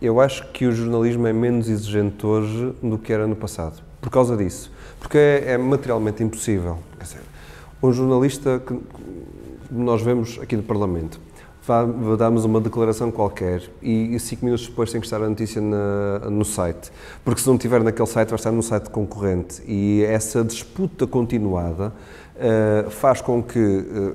Eu acho que o jornalismo é menos exigente hoje do que era no passado, por causa disso. Porque é, é materialmente impossível. Dizer, um jornalista que nós vemos aqui no Parlamento, damos uma declaração qualquer e cinco minutos depois tem que estar a notícia na, no site. Porque se não tiver naquele site, vai estar num site concorrente. E essa disputa continuada uh, faz com que uh,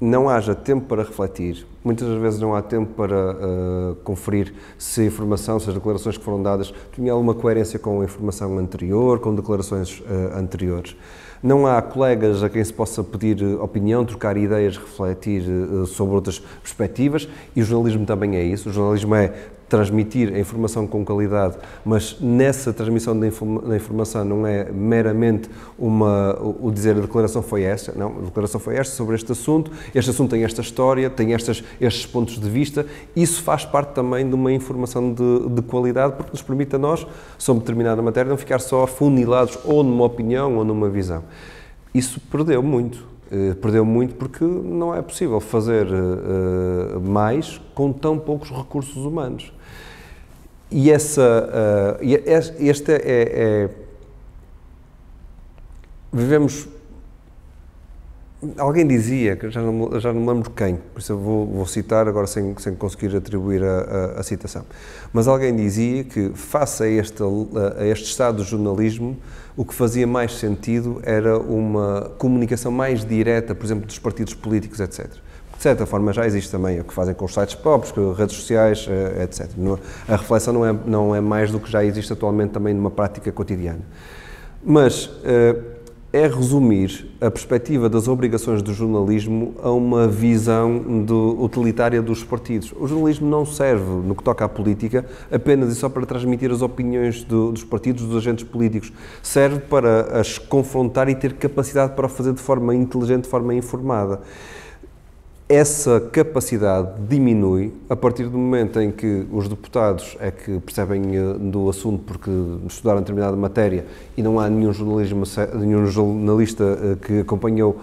não haja tempo para refletir, Muitas vezes não há tempo para uh, conferir se a informação, se as declarações que foram dadas tinham alguma coerência com a informação anterior, com declarações uh, anteriores. Não há colegas a quem se possa pedir eh, opinião, trocar ideias, refletir uh, sobre outras perspectivas e o jornalismo também é isso. O jornalismo é transmitir a informação com qualidade, mas nessa transmissão da, informação não é meramente uma, o, o dizer a declaração foi esta, não, a declaração foi esta sobre este assunto, este assunto tem esta história, tem estas estes pontos de vista. Isso faz parte também de uma informação de, de qualidade, porque nos permite a nós, sobre determinada matéria, não ficar só afunilados ou numa opinião ou numa visão. Isso perdeu muito. Uh, perdeu muito porque não é possível fazer uh, mais com tão poucos recursos humanos. E essa, uh, este é, é, é vivemos Alguém dizia, que já não, já não me lembro quem, por isso eu vou, vou citar agora sem, sem conseguir atribuir a, a, a, citação, mas alguém dizia que face a este, a este estado do jornalismo, o que fazia mais sentido era uma comunicação mais direta, por exemplo, dos partidos políticos, etc. De certa forma já existe também o que fazem com os sites próprios, com redes sociais, eh, etc. A reflexão não é, não é mais do que já existe atualmente também numa prática cotidiana. Mas eh, é resumir a perspectiva das obrigações do jornalismo a uma visão do, utilitária dos partidos. O jornalismo não serve, no que toca à política, apenas e só para transmitir as opiniões do, dos partidos, dos agentes políticos. Serve para as confrontar e ter capacidade para o fazer de forma inteligente, de forma informada essa capacidade diminui a partir do momento em que os deputados é que percebem eh, do assunto porque estudaram determinada matéria e não há nenhum, jornalismo, nenhum jornalista eh, que acompanhou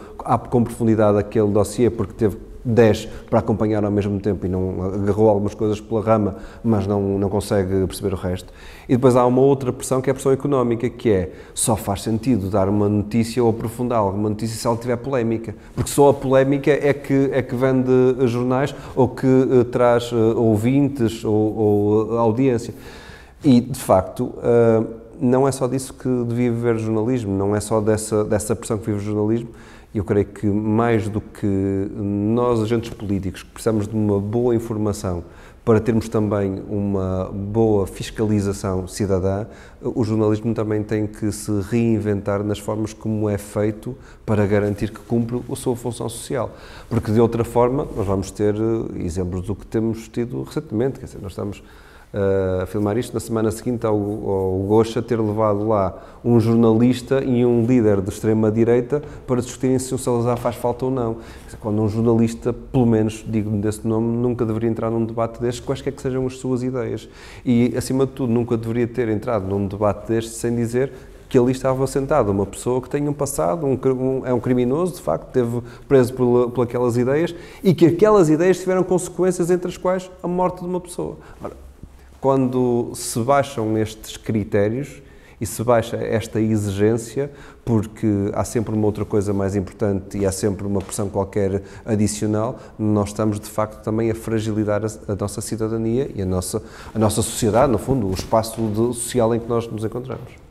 com profundidade aquele dossiê porque teve 10 para acompanhar ao mesmo tempo e não agarrou algumas coisas pela rama, mas não, não consegue perceber o resto. E depois há uma outra pressão que é a pressão económica, que é só faz sentido dar uma notícia ou aprofundar alguma notícia se ela tiver polémica, porque só a polémica é que, é que vende jornais ou que uh, traz uh, ouvintes ou, ou uh, audiência. E, de facto, não é só disso que devia viver o jornalismo, não é só dessa, dessa pressão que vive o jornalismo. Eu creio que mais do que nós, agentes políticos, que precisamos de uma boa informação para termos também uma boa fiscalização cidadã, o jornalismo também tem que se reinventar nas formas como é feito para garantir que cumpre a sua função social. Porque de outra forma, nós vamos ter eh, exemplos do que temos tido recentemente, quer dizer, nós estamos eh, a filmar isto, na semana seguinte ao, ao Gosha ter levado lá um jornalista e um líder de extrema-direita para discutirem se o Salazar faz falta ou não. Quando um jornalista, pelo menos digno desse nome, nunca deveria entrar num debate deste, quaisquer que sejam as suas ideias. E, acima de tudo, nunca deveria ter entrado num debate deste sem dizer que ali estava sentado uma pessoa que tem um passado, um, um, é um criminoso, de facto, teve preso por, por, aquelas ideias e que aquelas ideias tiveram consequências, entre as quais a morte de uma pessoa. Ora, quando se baixam estes critérios e se baixa esta exigência, porque há sempre uma outra coisa mais importante e há sempre uma pressão qualquer adicional, nós estamos de facto também a fragilizar a, a nossa cidadania e a nossa, a nossa sociedade, no fundo, o espaço de, social em que nós nos encontramos.